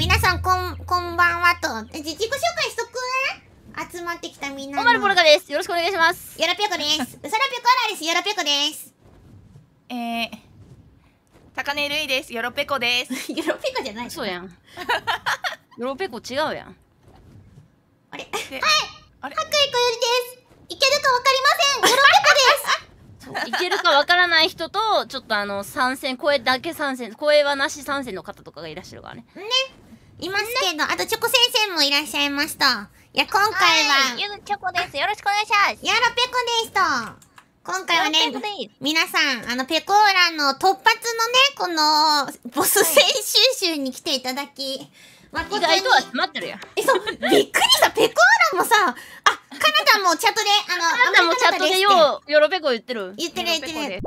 皆さんこん、こんばんはと。自己紹介しとく集まってきたみんな。おまるぽろかです。よろしくお願いします。よろぴょこです。うさらぴょこあらです。よろぴょこです。えー、高根るいです。よろペコです。よろぺこじゃないそうやん。よろペコ違うやん。あれはいあれ白衣こよりです。いけるかわかりません。よろぺこです。いけるかわからない人とちょっとあの参戦声だけ参戦声はなし参戦の方とかがいらっしゃるからねねいますけど、あとチョコ先生もいらっしゃいました。いや、今回は、ゆずチョコです。よろしくお願いします。やろぺこですと。今回はね、皆さん、あの、ペコーラの突発のね、この、ボス戦収集に来ていただき、はい、意外とは待ってるやえ、そう、びっくりした。ペコーラもさ、あ、カナダもチャットで、あの、カナもチャットでよう、よペコ言ってる。言ってる言ってる。